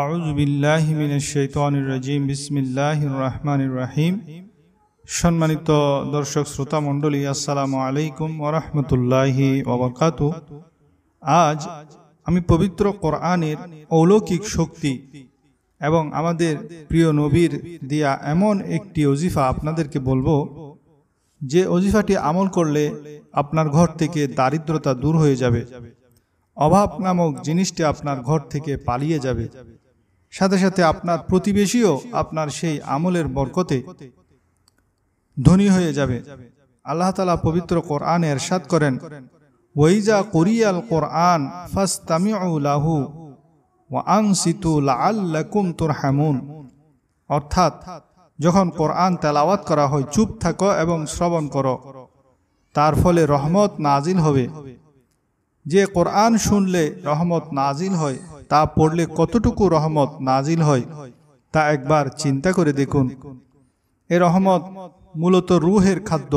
আউজ বিল্লাহ মিনাশাইতানির বিসমিল্লাহির বিসমিল্লাহ রহমানির রাহিম সম্মানিত দর্শক শ্রোতা মণ্ডলী আসসালামু আলাইকুম ওরহমতুল্লাহি ওবরকাত আজ আমি পবিত্র কোরআনের অলৌকিক শক্তি এবং আমাদের প্রিয় নবীর দিয়া এমন একটি অজিফা আপনাদেরকে বলবো যে অজিফাটি আমল করলে আপনার ঘর থেকে দারিদ্রতা দূর হয়ে যাবে অভাব নামক জিনিসটি আপনার ঘর থেকে পালিয়ে যাবে সাথে সাথে আপনার প্রতিবেশীও আপনার সেই আমলের বরকতে ধনী হয়ে যাবে আল্লাহ তালা পবিত্র এর সাত করেন ওইজা কোরিয়াল কোরআন ফাস্তামিউলাহু ওয়াংসিতু লাআল্লাকুম তুরহামুন অর্থাৎ যখন কোরআন তেলাওয়াত করা হয় চুপ থাকো এবং শ্রবণ করো তার ফলে রহমত নাজিল হবে যে কোরআন শুনলে রহমত নাজিল হয় তা পড়লে কতটুকু রহমত নাজিল হয় তা একবার চিন্তা করে দেখুন এ রহমত মূলত রুহের খাদ্য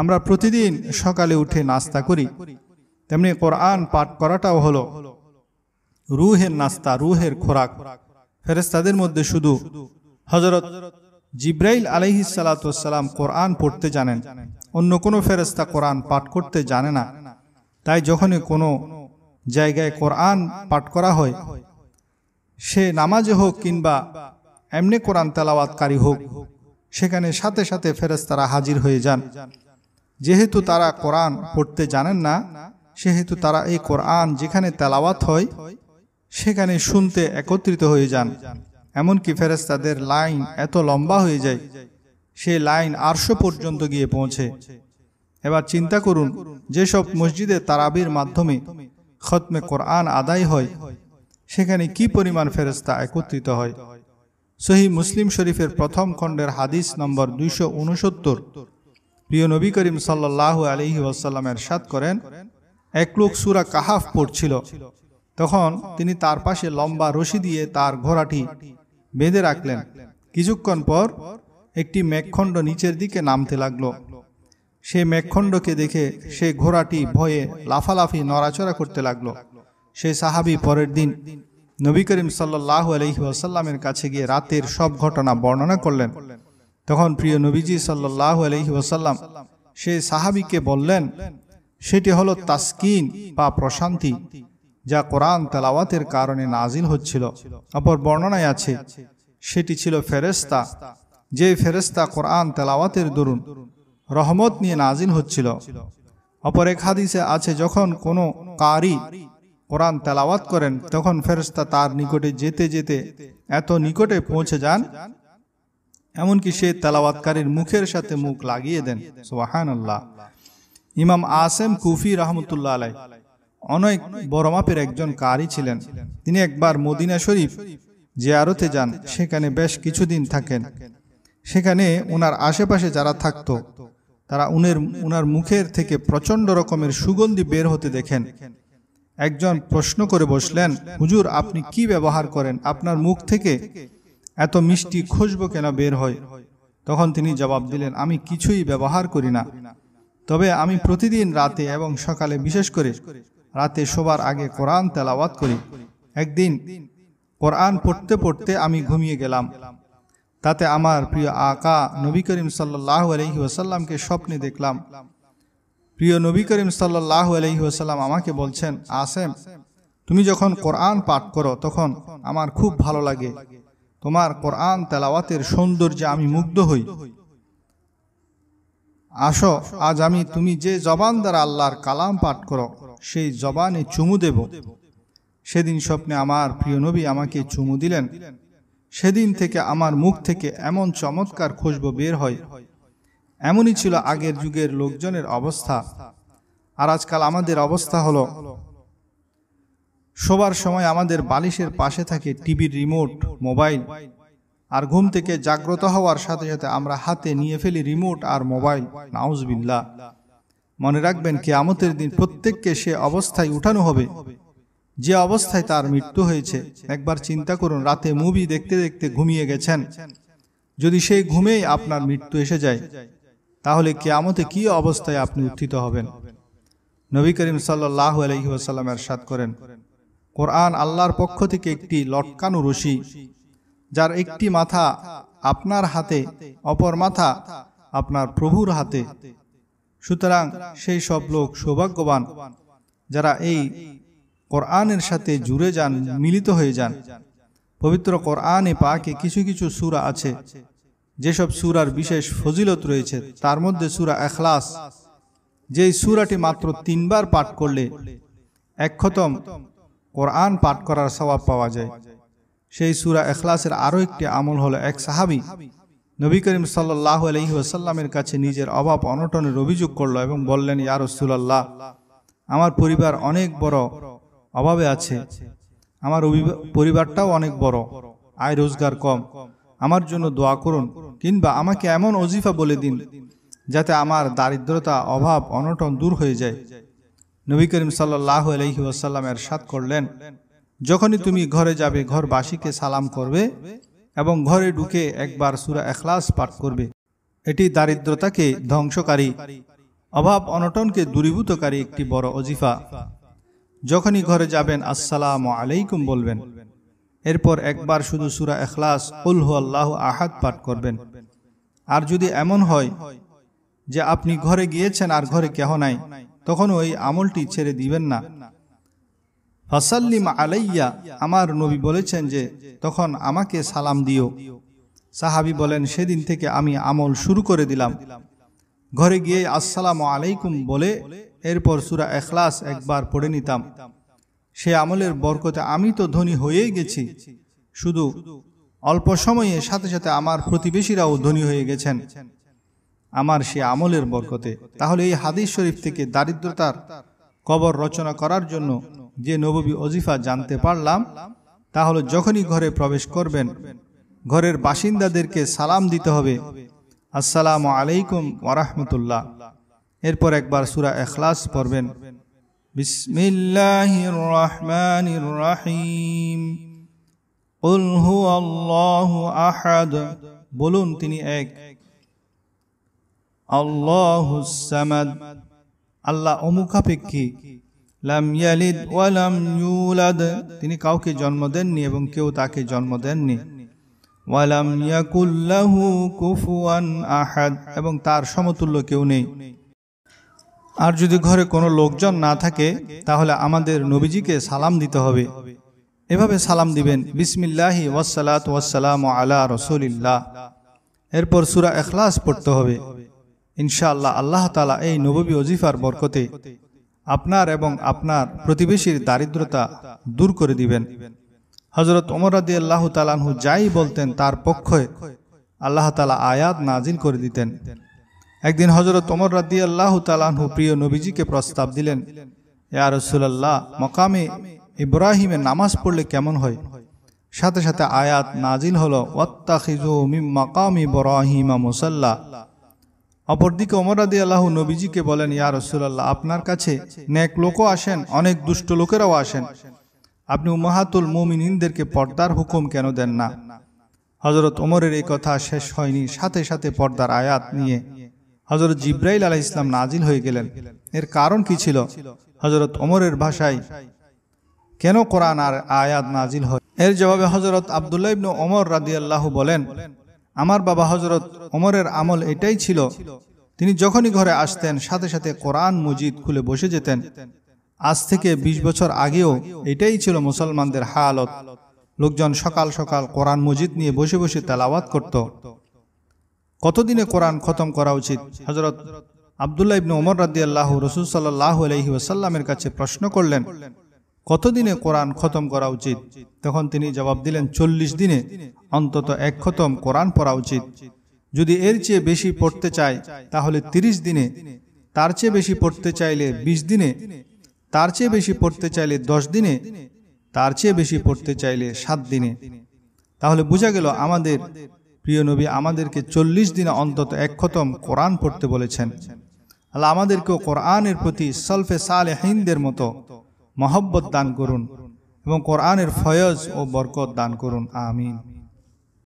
আমরা প্রতিদিন সকালে উঠে নাস্তা করি তেমনি কোরআন পাঠ করাটাও হলো রুহের নাস্তা রুহের খোরাক ফেরেস্তাদের মধ্যে শুধু হজরত জিব্রাইল আলহিসাল্লাম কোরআন পড়তে জানেন অন্য কোনো ফেরেস্তা কোরআন পাঠ করতে জানে না তাই যখনই কোনো জায়গায় কোরআন পাঠ করা হয় সে নামাজে হোক কিংবা এমনি কোরআন তেলাওয়াতকারী হোক সেখানে সাথে সাথে ফেরেস্তারা হাজির হয়ে যান যেহেতু তারা কোরআন পড়তে জানেন না সেহেতু তারা এই কোরআন যেখানে তেলাওয়াত হয় সেখানে শুনতে একত্রিত হয়ে যান এমনকি ফেরেস্তাদের লাইন এত লম্বা হয়ে যায় সে লাইন আরশো পর্যন্ত গিয়ে পৌঁছে এবার চিন্তা করুন যেসব মসজিদে তারাবির মাধ্যমে খতমে কোরআন আদায় হয় সেখানে কি পরিমাণ ফেরস্তা একত্রিত হয় সহি মুসলিম শরীফের প্রথম খণ্ডের হাদিস নম্বর দুইশো উনসত্তর প্রিয় নবী করিম সাল্লাহ আলহি ওয়াসাল্লামের সাত করেন এক লোক সুরা কাহাফ পড়ছিল তখন তিনি তার পাশে লম্বা রশি দিয়ে তার ঘোড়াটি বেঁধে রাখলেন কিছুক্ষণ পর একটি মেঘখণ্ড নিচের দিকে নামতে লাগলো সে মেঘখণ্ডকে দেখে সে ঘোড়াটি ভয়ে লাফালাফি নড়াচড়া করতে লাগলো সে সাহাবি পরের দিন নবী করিম সাল্লাহ আলহিহাসাল্লামের কাছে গিয়ে রাতের সব ঘটনা বর্ণনা করলেন তখন প্রিয় নবীজি সাল্লাহ আলহিহাসাল্লাম সে সাহাবিকে বললেন সেটি হলো তাস্কিন বা প্রশান্তি যা কোরআন তালাওয়াতের কারণে নাজিল হচ্ছিল অপর বর্ণনায় আছে সেটি ছিল ফেরেস্তা যে ফেরেস্তা কোরআন তেলাওয়াতের দরুন রহমত নিয়ে নাজিল হচ্ছিল অপর এক হাদিসে আছে যখন কোনো কারি কোরআন তেলাওয়াত করেন তখন ফেরস্তা তার নিকটে যেতে যেতে এত নিকটে পৌঁছে যান এমনকি সে তেলাওয়াতকারীর মুখের সাথে মুখ লাগিয়ে দেন সোহান আল্লাহ ইমাম আসেম কুফি রহমতুল্লাহ আলাই অনেক বড় মাপের একজন কারি ছিলেন তিনি একবার মদিনা শরীফ জিয়ারতে যান সেখানে বেশ কিছুদিন থাকেন সেখানে ওনার আশেপাশে যারা থাকতো তারা উনের উনার মুখের থেকে প্রচণ্ড রকমের সুগন্ধি বের হতে দেখেন একজন প্রশ্ন করে বসলেন হুজুর আপনি কি ব্যবহার করেন আপনার মুখ থেকে এত মিষ্টি খুশবো কেন বের হয় তখন তিনি জবাব দিলেন আমি কিছুই ব্যবহার করি না তবে আমি প্রতিদিন রাতে এবং সকালে বিশেষ করে রাতে শোবার আগে কোরআন তেলাওয়াত করি একদিন কোরআন পড়তে পড়তে আমি ঘুমিয়ে গেলাম তাতে আমার প্রিয় আকা নবী করিম সাল্লাহ আলহি ওয়াসাল্লামকে স্বপ্নে দেখলাম প্রিয় নবী করিম সাল্লাহ আলহি ওয়াসাল্লাম আমাকে বলছেন আসেম তুমি যখন কোরআন পাঠ করো তখন আমার খুব ভালো লাগে তোমার কোরআন তেলাওয়াতের সৌন্দর্যে আমি মুগ্ধ হই আসো আজ আমি তুমি যে জবান দ্বারা আল্লাহর কালাম পাঠ করো সেই জবানে চুমু দেব সেদিন স্বপ্নে আমার প্রিয় নবী আমাকে চুমু দিলেন সেদিন থেকে আমার মুখ থেকে এমন চমৎকার খুশবু বের হয় এমনই ছিল আগের যুগের লোকজনের অবস্থা আর আজকাল আমাদের অবস্থা হলো শোবার সময় আমাদের বালিশের পাশে থাকে টিভির রিমোট মোবাইল আর ঘুম থেকে জাগ্রত হওয়ার সাথে সাথে আমরা হাতে নিয়ে ফেলি রিমোট আর মোবাইল নাউজবিল্লা মনে রাখবেন কে আমতের দিন প্রত্যেককে সে অবস্থায় উঠানো হবে যে অবস্থায় তার মৃত্যু হয়েছে একবার চিন্তা করুন রাতে মুভি দেখতে দেখতে ঘুমিয়ে গেছেন যদি সেই ঘুমেই আপনার মৃত্যু এসে যায় তাহলে কেয়ামতে কি অবস্থায় আপনি উত্থিত হবেন নবী করিম সাল্লাহ আলহিহাসাল্লাম এরশাদ করেন কোরআন আল্লাহর পক্ষ থেকে একটি লটকানো রশি যার একটি মাথা আপনার হাতে অপর মাথা আপনার প্রভুর হাতে সুতরাং সেই সব লোক সৌভাগ্যবান যারা এই কোরআনের সাথে জুড়ে যান মিলিত হয়ে যান পবিত্র কোরআনে পাকে কিছু কিছু সুরা আছে যেসব সুরার বিশেষ ফজিলত রয়েছে তার মধ্যে সুরা এখলাস যেই সুরাটি মাত্র তিনবার পাঠ করলে এক কোরআন পাঠ করার স্বভাব পাওয়া যায় সেই সুরা এখলাসের আরও একটি আমল হলো এক সাহাবি নবী করিম সাল্লাহ আলহি আসাল্লামের কাছে নিজের অভাব অনটনের অভিযোগ করল এবং বললেন ইয়ারসুল্লাহ আমার পরিবার অনেক বড় অভাবে আছে আমার পরিবারটাও অনেক বড় আয় রোজগার কম আমার জন্য দোয়া করুন কিংবা আমাকে এমন অজিফা বলে দিন যাতে আমার দারিদ্রতা অভাব অনটন দূর হয়ে যায় নবী করিম সাল্লাহ আলহি ওয়াসাল্লাম সাত করলেন যখনই তুমি ঘরে যাবে ঘরবাসীকে সালাম করবে এবং ঘরে ঢুকে একবার সুরা এখলাস পাঠ করবে এটি দারিদ্রতাকে ধ্বংসকারী অভাব অনটনকে দূরীভূতকারী একটি বড় অজিফা যখনই ঘরে যাবেন আসসালাম আলাইকুম বলবেন এরপর একবার শুধু সুরা এখলাস উল্হু আল্লাহ আহাদ পাঠ করবেন আর যদি এমন হয় যে আপনি ঘরে গিয়েছেন আর ঘরে কেহ নাই তখন ওই আমলটি ছেড়ে দিবেন না ফসাল্লিম আলাইয়া আমার নবী বলেছেন যে তখন আমাকে সালাম দিও সাহাবি বলেন সেদিন থেকে আমি আমল শুরু করে দিলাম ঘরে গিয়ে আসসালামু আলাইকুম বলে এরপর সুরা এখলাস একবার পড়ে নিতাম সে আমলের বরকতে আমি তো ধনী হয়েই গেছি শুধু অল্প সময়ে সাথে সাথে আমার প্রতিবেশীরাও ধনী হয়ে গেছেন আমার সে আমলের বরকতে তাহলে এই হাদিস শরীফ থেকে দারিদ্রতার কবর রচনা করার জন্য যে নববী অজিফা জানতে পারলাম তাহলে যখনই ঘরে প্রবেশ করবেন ঘরের বাসিন্দাদেরকে সালাম দিতে হবে আসসালামু আলাইকুম ওরহমতুল্লাহ এরপর একবার সুরা এখলাস পড়বেন বিসমিল্লাহির রহমানির রহিম উল হু আল্লাহু আহাদ বলুন তিনি এক আল্লাহু সামাদ আল্লাহ অমুখাপেক্ষী লাম ইয়ালিদ ওয়ালাম ইউলাদ তিনি কাউকে জন্ম দেননি এবং কেউ তাকে জন্ম দেননি কুফুয়ান আহাদ এবং তার সমতুল্য কেউ নেই আর যদি ঘরে কোনো লোকজন না থাকে তাহলে আমাদের নবীজিকে সালাম দিতে হবে এভাবে সালাম দিবেন বিসমিল্লাহি ওয়াসালাত ওয়াসালাম আলা রসুলিল্লাহ এরপর সুরা এখলাস পড়তে হবে ইনশাআল্লাহ আল্লাহ তালা এই নবী অজিফার বরকতে আপনার এবং আপনার প্রতিবেশীর দারিদ্রতা দূর করে দিবেন হজরত ওমর আদি আল্লাহ তালাহু যাই বলতেন তার পক্ষে আল্লাহ তালা আয়াত নাজিল করে দিতেন একদিন হজরত ওমর রাদি আল্লাহ তালাহু প্রিয় নবীজিকে প্রস্তাব দিলেন ইয়া রসুল্লাহ মকামে ইব্রাহিমে নামাজ পড়লে কেমন হয় সাথে সাথে আয়াত নাজিল হল ওয়াত্তাখিজু মিম মাকাম ইব্রাহিমা মুসাল্লা অপরদিকে ওমরাদি আল্লাহ নবীজিকে বলেন ইয়া রসুল্লাহ আপনার কাছে নেক লোকও আসেন অনেক দুষ্ট লোকেরাও আসেন আপনি উমাহাতুল মোমিনদেরকে পর্দার হুকুম কেন দেন না হজরত ওমরের এই কথা শেষ হয়নি সাথে সাথে পর্দার আয়াত নিয়ে হজরত জিব্রাইল আলাহ ইসলাম নাজিল হয়ে গেলেন এর কারণ কি ছিল হজরত ওমরের ভাষায় কেন কোরআন আর আয়াত নাজিল হয় এর জবাবে হজরত আবদুল্লাহ ইবনু ওমর রাদিয়াল্লাহু বলেন আমার বাবা হজরত ওমরের আমল এটাই ছিল তিনি যখনই ঘরে আসতেন সাথে সাথে কোরআন মজিদ খুলে বসে যেতেন আজ থেকে ২০ বছর আগেও এটাই ছিল মুসলমানদের হালত লোকজন সকাল সকাল কোরআন মজিদ নিয়ে বসে বসে তেলাওয়াত করত কতদিনে কোরআন খতম করা উচিত হজরত আবদুল্লাহ ইবনে ওমর রাদি আল্লাহ রসুল সাল্লাহ আলহি ওসাল্লামের কাছে প্রশ্ন করলেন কতদিনে কোরআন খতম করা উচিত তখন তিনি জবাব দিলেন চল্লিশ দিনে অন্তত এক খতম কোরআন পড়া উচিত যদি এর চেয়ে বেশি পড়তে চায় তাহলে ৩০ দিনে তার চেয়ে বেশি পড়তে চাইলে ২০ দিনে তার চেয়ে বেশি পড়তে চাইলে দশ দিনে তার চেয়ে বেশি পড়তে চাইলে সাত দিনে তাহলে বোঝা গেল আমাদের প্রিয় নবী আমাদেরকে চল্লিশ দিনে অন্তত এক খতম কোরআন পড়তে বলেছেন আল্লাহ আমাদেরকেও কোরআনের প্রতি সলফে সালেহিনদের মতো মহব্বত দান করুন এবং কোরআনের ফয়জ ও বরকত দান করুন আমিন